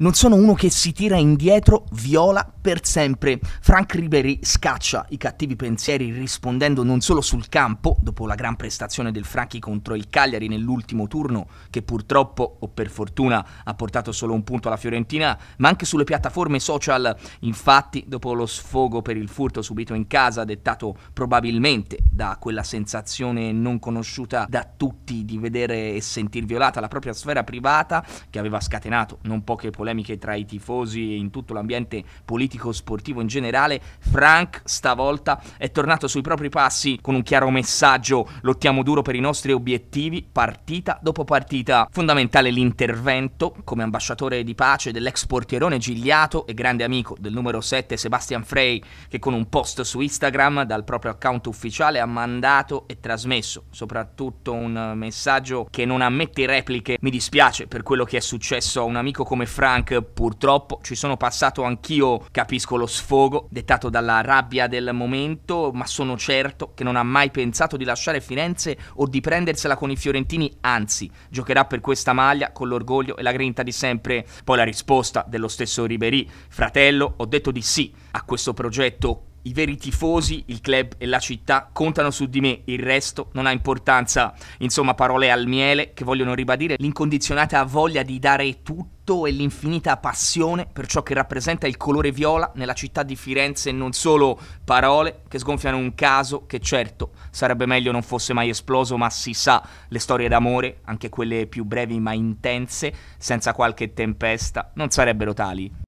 Non sono uno che si tira indietro, viola per sempre. Frank Ribery scaccia i cattivi pensieri rispondendo non solo sul campo, dopo la gran prestazione del Franchi contro il Cagliari nell'ultimo turno, che purtroppo o per fortuna ha portato solo un punto alla Fiorentina, ma anche sulle piattaforme social. Infatti, dopo lo sfogo per il furto subito in casa, dettato probabilmente da quella sensazione non conosciuta da tutti di vedere e sentir violata la propria sfera privata, che aveva scatenato non poche polemiche polemiche tra i tifosi e in tutto l'ambiente politico-sportivo in generale, Frank stavolta è tornato sui propri passi con un chiaro messaggio, lottiamo duro per i nostri obiettivi, partita dopo partita. Fondamentale l'intervento come ambasciatore di pace dell'ex portierone Gigliato e grande amico del numero 7 Sebastian Frey, che con un post su Instagram dal proprio account ufficiale ha mandato e trasmesso soprattutto un messaggio che non ammette repliche, mi dispiace per quello che è successo a un amico come Frank, cyberpunk purtroppo ci sono passato anch'io, capisco lo sfogo dettato dalla rabbia del momento, ma sono certo che non ha mai pensato di lasciare Firenze o di prendersela con i fiorentini, anzi giocherà per questa maglia con l'orgoglio e la grinta di sempre. Poi la risposta dello stesso Ribéry, fratello, ho detto di sì a questo progetto i veri tifosi, il club e la città contano su di me, il resto non ha importanza. Insomma, parole al miele che vogliono ribadire l'incondizionata voglia di dare tutto e l'infinita passione per ciò che rappresenta il colore viola nella città di Firenze non solo parole che sgonfiano un caso che certo sarebbe meglio non fosse mai esploso, ma si sa, le storie d'amore, anche quelle più brevi ma intense, senza qualche tempesta, non sarebbero tali.